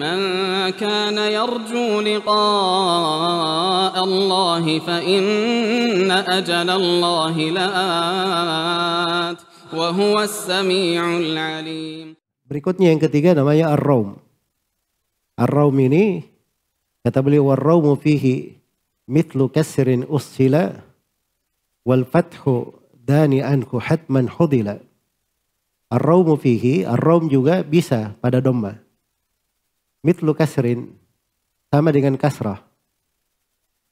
من كان يرجو لقاء الله فإن أجل الله لآت وهو السميع العليم Berikutnya yang ketiga namanya ar rawm ar rawm ini kata beliau ar rawm fihi mithlu kasrin ussila wal fathu dani anhu hatman hudila. ar rawm fihi, ar rawm juga bisa pada domba mitlu kasrin sama dengan kasrah.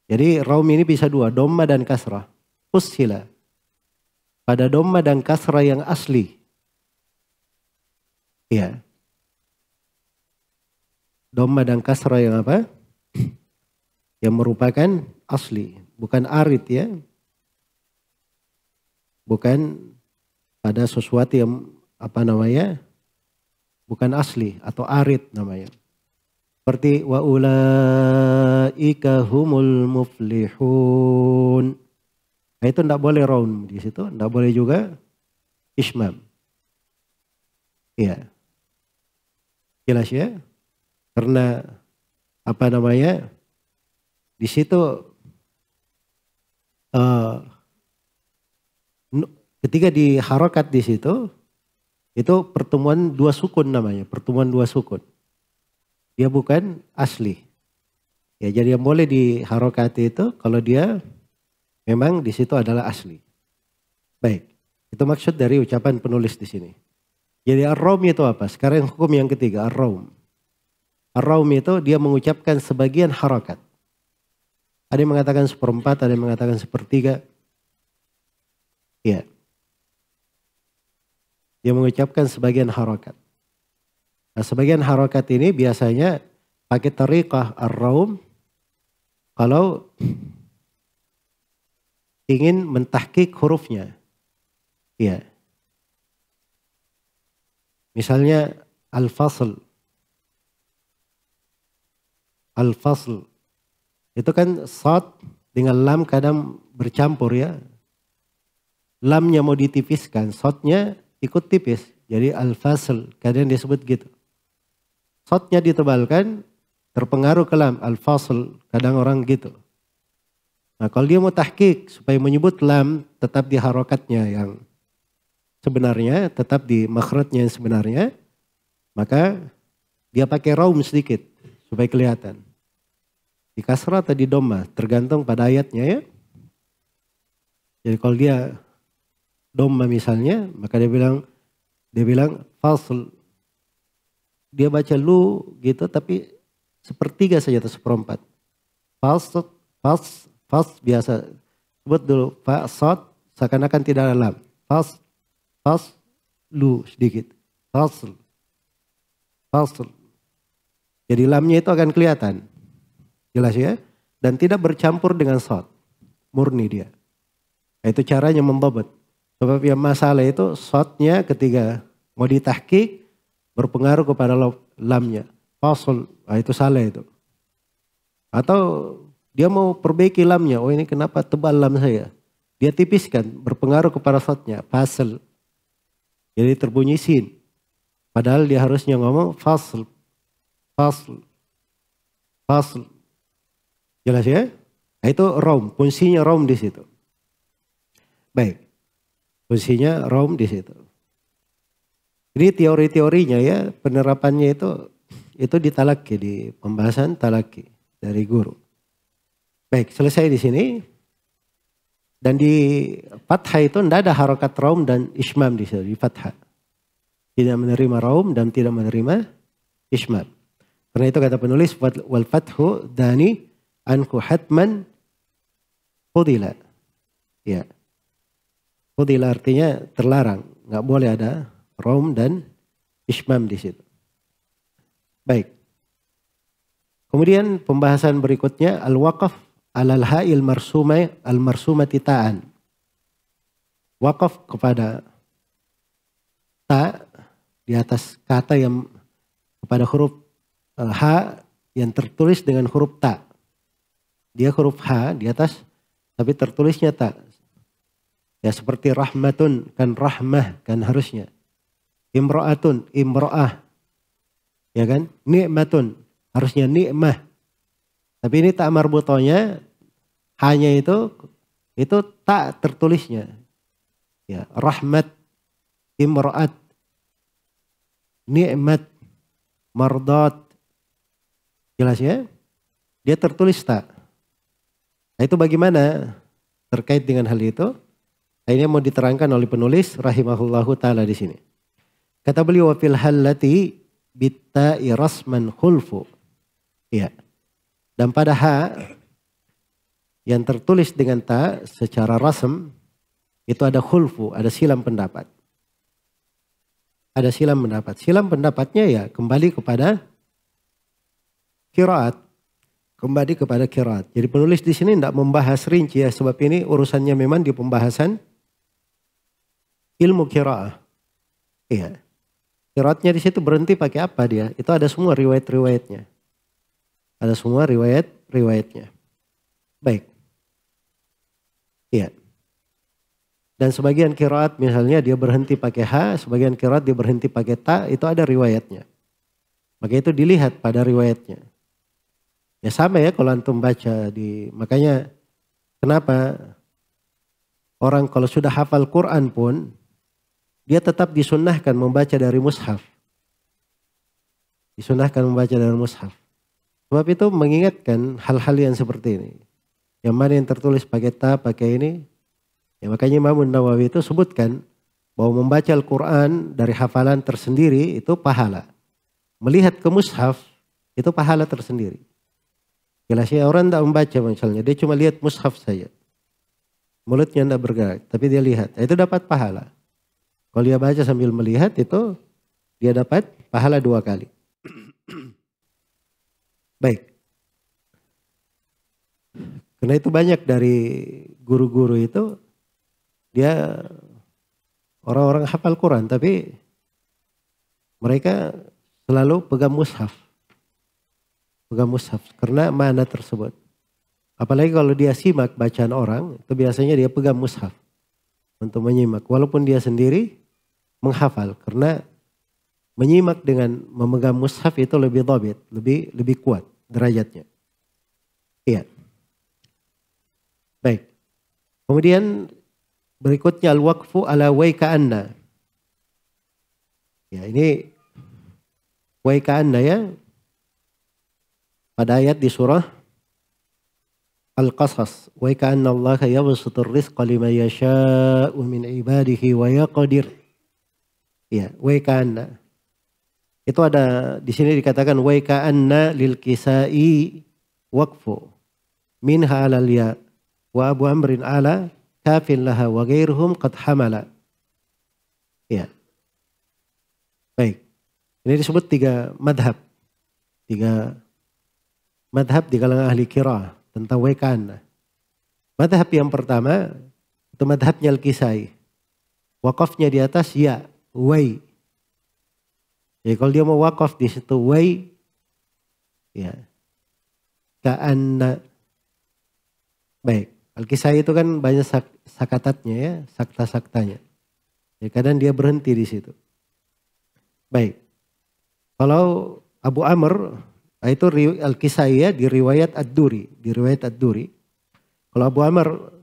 Jadi raum ini bisa dua, domma dan kasrah. Ushila. Pada domma dan kasrah yang asli. ya, Domma dan kasrah yang apa? Yang merupakan asli. Bukan arit ya. Bukan pada sesuatu yang apa namanya? Bukan asli atau arit namanya. Seperti wa ulaika humul muflihun. Nah, itu tidak boleh raun di situ, tidak boleh juga ismam. Iya. Jelas ya? Karena apa namanya? Di situ uh, ketika diharokat di situ itu pertemuan dua sukun namanya, pertemuan dua sukun dia bukan asli. Ya, jadi yang boleh diharokati itu kalau dia memang di situ adalah asli. Baik, itu maksud dari ucapan penulis di sini. Jadi ar itu apa? Sekarang hukum yang ketiga, ar-raum. itu dia mengucapkan sebagian harokat. Ada yang mengatakan seperempat, ada yang mengatakan sepertiga. Ya. Dia mengucapkan sebagian harokat. Nah, sebagian harokat ini biasanya pakai tariqah ar-raum kalau ingin mentahkik hurufnya. ya, Misalnya al-fasl. Al-fasl. Itu kan sad dengan lam kadang bercampur ya. Lamnya mau ditipiskan, sodnya ikut tipis. Jadi al-fasl, kadang disebut gitu. Sotnya ditebalkan, terpengaruh kelam al-fasl. Kadang orang gitu. Nah kalau dia mau tahkik supaya menyebut lam tetap di harokatnya yang sebenarnya, tetap di makhrajnya yang sebenarnya, maka dia pakai raum sedikit supaya kelihatan. Di kasrah atau di domba, tergantung pada ayatnya ya. Jadi kalau dia domba misalnya, maka dia bilang dia bilang fasl dia baca lu gitu tapi sepertiga saja atau seperempat. Falsot, fals, fals biasa. Sebut dulu falsot seakan-akan tidak dalam Fals, fals, lu sedikit. Falsul, falsul. Jadi lamnya itu akan kelihatan. Jelas ya? Dan tidak bercampur dengan sot. Murni dia. Nah, itu caranya membobot Sebab yang masalah itu sotnya ketiga mau ditahkik berpengaruh kepada lamnya. Fasol, nah itu salah itu. Atau dia mau perbaiki lamnya, oh ini kenapa tebal lam saya. Dia tipiskan, berpengaruh kepada sotnya, fasal. Jadi terbunyi sin. Padahal dia harusnya ngomong fasal, fasal, fasal. Jelas ya? Nah, itu rom, fungsinya rom di situ. Baik, fungsinya rom di situ. Ini teori-teorinya ya, penerapannya itu itu ditalaki di pembahasan talaki dari guru. Baik, selesai di sini. Dan di fathah itu tidak ada harokat raum dan ismam di sini, di fathah. Tidak menerima raum dan tidak menerima ismam. Karena itu kata penulis, wal fathu dani anku hatman fudila. Ya. Fudila artinya terlarang, nggak boleh ada Rom dan Ishmam di situ. Baik. Kemudian pembahasan berikutnya al-waqaf alal ha'il marsumai al-marsumati ta'an. Wakaf kepada ta di atas kata yang kepada huruf e, h yang tertulis dengan huruf ta. Dia huruf h di atas tapi tertulisnya ta. Ya seperti rahmatun kan rahmah kan harusnya. Imro'atun, imro'ah. Ya kan? nikmatun Harusnya nikmah Tapi ini tak marbutonya hanya itu itu tak tertulisnya. Ya, rahmat imro'at nikmat mardot jelas ya dia tertulis tak nah itu bagaimana terkait dengan hal itu ini mau diterangkan oleh penulis rahimahullahu taala di sini Kata beliau fil halati bitta irasman khulfu. Ya. Dan pada ha yang tertulis dengan ta secara rasm itu ada khulfu, ada silam pendapat. Ada silam pendapat. Silam pendapatnya ya kembali kepada kiraat. Kembali kepada kiraat. Jadi penulis di sini tidak membahas rinci ya sebab ini urusannya memang di pembahasan ilmu kiraat. Iya. Kiratnya di situ berhenti pakai apa dia? Itu ada semua riwayat-riwayatnya. Ada semua riwayat-riwayatnya. Baik. Iya. Dan sebagian kiraat misalnya dia berhenti pakai H, sebagian kiraat dia berhenti pakai ta, itu ada riwayatnya. Maka itu dilihat pada riwayatnya. Ya sama ya kalau antum baca di makanya kenapa orang kalau sudah hafal Quran pun dia tetap disunahkan membaca dari mushaf. Disunahkan membaca dari mushaf. Sebab itu mengingatkan hal-hal yang seperti ini. Yang mana yang tertulis pakai ta, pakai ini. Ya, makanya Imam Nawawi itu sebutkan bahwa membaca Al-Quran dari hafalan tersendiri itu pahala. Melihat ke mushaf itu pahala tersendiri. Jelasnya orang tidak membaca misalnya, dia cuma lihat mushaf saja. Mulutnya tidak bergerak, tapi dia lihat. Itu dapat pahala. Kalau dia baca sambil melihat itu dia dapat pahala dua kali. Baik. Karena itu banyak dari guru-guru itu dia orang-orang hafal Quran tapi mereka selalu pegang mushaf. Pegang mushaf karena mana tersebut. Apalagi kalau dia simak bacaan orang itu biasanya dia pegang mushaf untuk menyimak walaupun dia sendiri menghafal karena menyimak dengan memegang mushaf itu lebih dobit, lebih lebih kuat derajatnya. Iya. Baik. Kemudian berikutnya al-waqfu ala waika anna. Ya, ini waika anna ya. Pada ayat di surah Al-Qasas, wa anna Allah yabsutur rizqa liman yasha'u min ibadihi wa yaqdir. Ya, waikana. Itu ada di sini dikatakan waikana lil kisai wakfu min halal ya wa abu amrin ala kafin laha wa ghairuhum qad hamala. Ya. Baik. Ini disebut tiga madhab. Tiga madhab di kalangan ahli kira tentang waikana. Madhab yang pertama itu madhabnya Al-Kisai. Wakafnya di atas ya way. Jadi ya, kalau dia mau wakaf di situ way, ya kaanna baik. al itu kan banyak sak, sakatatnya ya, sakta-saktanya. Ya, kadang dia berhenti di situ. Baik. Kalau Abu Amr ah, itu al ya, di riwayat Ad-Duri, di riwayat Ad-Duri. Kalau Abu Amr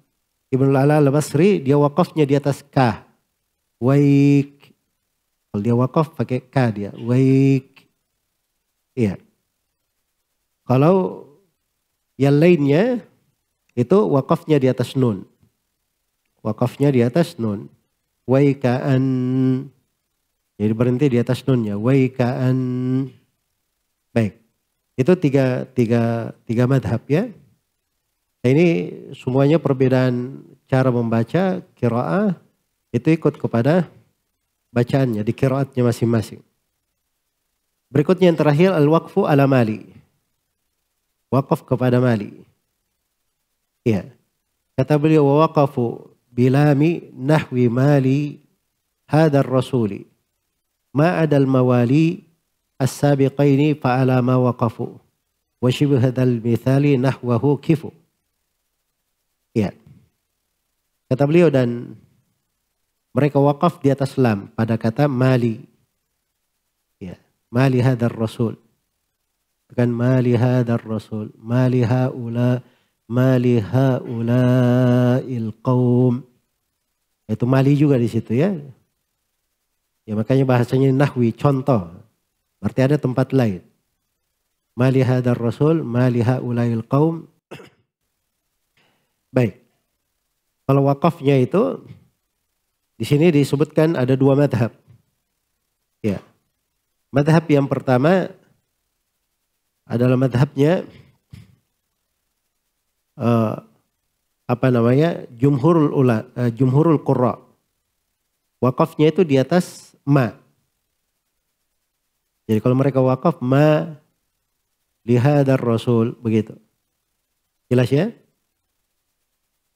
Ibnu Al-Ala Al-Basri dia wakafnya di atas kah. Waik kalau dia wakaf pakai K dia. Waik. Iya. Kalau yang lainnya itu wakafnya di atas nun. Wakafnya di atas nun. Waikaan. Jadi berhenti di atas nunnya. Waikaan. Baik. Itu tiga, tiga, tiga madhab ya. Nah, ini semuanya perbedaan cara membaca kiraah itu ikut kepada bacaannya, di kiraatnya masing-masing. Berikutnya yang terakhir al-waqfu ala mali. Wakaf kepada mali. ya Kata beliau wa waqafu bilami nahwi mali hadar rasuli. Ma adal mawali as-sabiqaini faala ma waqafu. Wa shibh hadal mithali nahwahu kifu. Iya. Kata beliau dan mereka wakaf di atas lam pada kata mali. Ya, mali hadar rasul. Bukan mali hadar rasul. Mali haula. Mali il qawm. Itu mali juga di situ ya. Ya makanya bahasanya nahwi, contoh. Berarti ada tempat lain. Mali hadar rasul, mali il qaum. Baik. Kalau wakafnya itu di sini disebutkan ada dua madhab. Ya. Madhab yang pertama adalah madhabnya uh, apa namanya jumhurul ula uh, jumhurul wakafnya itu di atas ma jadi kalau mereka wakaf ma lihadar rasul begitu jelas ya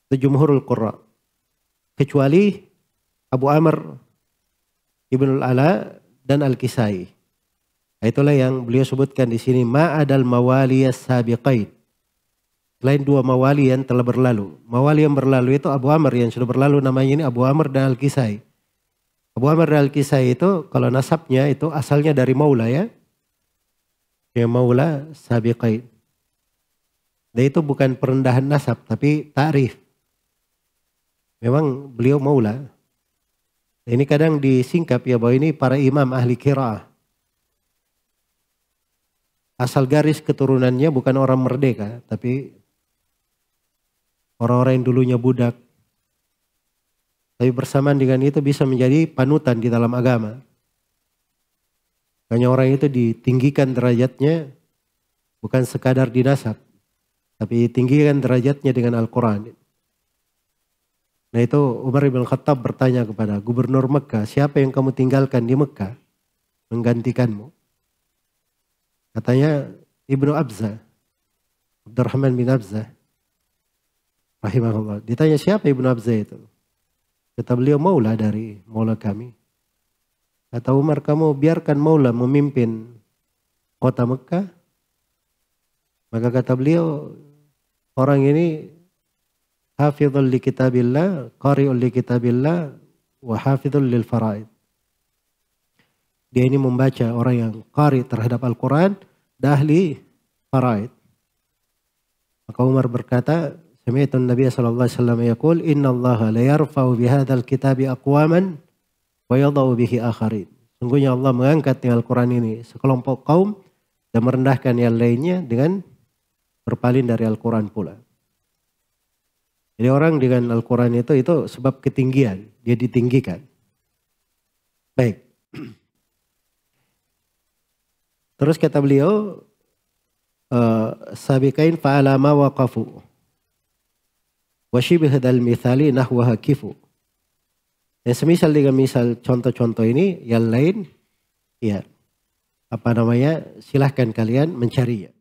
itu jumhurul kura. kecuali Abu Amr al Ala dan Al-Kisai. Itulah yang beliau sebutkan di sini ma adal mawaliyah sabiqain. Selain dua mawali yang telah berlalu. Mawali yang berlalu itu Abu Amr yang sudah berlalu namanya ini Abu Amr dan Al-Kisai. Abu Amr dan Al-Kisai itu kalau nasabnya itu asalnya dari Maula ya. Ya Maula sabiqain. Dan itu bukan perendahan nasab tapi takrif. Memang beliau Maula. Ini kadang disingkap ya bahwa ini para imam ahli kira Asal garis keturunannya bukan orang merdeka, tapi orang-orang yang dulunya budak. Tapi bersamaan dengan itu bisa menjadi panutan di dalam agama. Hanya orang itu ditinggikan derajatnya bukan sekadar dinasab, tapi tinggikan derajatnya dengan Al-Quran. Nah itu Umar bin Khattab bertanya kepada gubernur Mekah, siapa yang kamu tinggalkan di Mekah menggantikanmu? Katanya Ibnu Abza, Abdurrahman bin Abza. Rahimahullah. Ditanya siapa Ibnu Abza itu? Kata beliau maula dari maula kami. Kata Umar kamu biarkan maula memimpin kota Mekah. Maka kata beliau orang ini hafizul li kitabillah, qari'ul li kitabillah, wa hafizul lil faraid. Dia ini membaca orang yang qari terhadap Al-Quran, dahli faraid. Maka Umar berkata, Sami'tu Nabi sallallahu alaihi wasallam yaqul inna Allah la yarfa'u bihadzal kitabi aqwaman wa yadau bihi akharin. Sungguhnya Allah mengangkat dengan Al-Qur'an ini sekelompok kaum dan merendahkan yang lainnya dengan berpaling dari Al-Qur'an pula. Jadi orang dengan Al-Quran itu, itu sebab ketinggian. Dia ditinggikan. Baik. Terus kata beliau, eh, fa'ala fa'alama waqafu. Wasyibih dal mithali nahwa kifu Ya, semisal dengan misal contoh-contoh ini, yang lain, ya, apa namanya, silahkan kalian mencarinya.